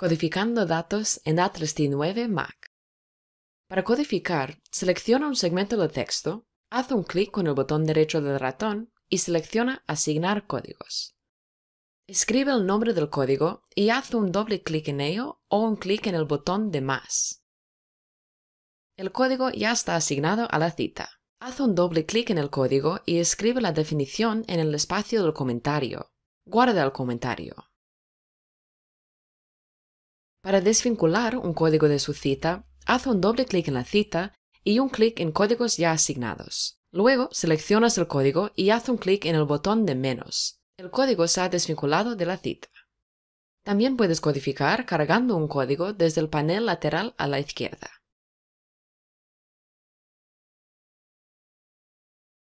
codificando datos en a 9 Mac. Para codificar, selecciona un segmento de texto, haz un clic con el botón derecho del ratón y selecciona Asignar códigos. Escribe el nombre del código y haz un doble clic en ello o un clic en el botón de más. El código ya está asignado a la cita. Haz un doble clic en el código y escribe la definición en el espacio del comentario. Guarda el comentario. Para desvincular un código de su cita, haz un doble clic en la cita y un clic en códigos ya asignados. Luego seleccionas el código y haz un clic en el botón de menos. El código se ha desvinculado de la cita. También puedes codificar cargando un código desde el panel lateral a la izquierda.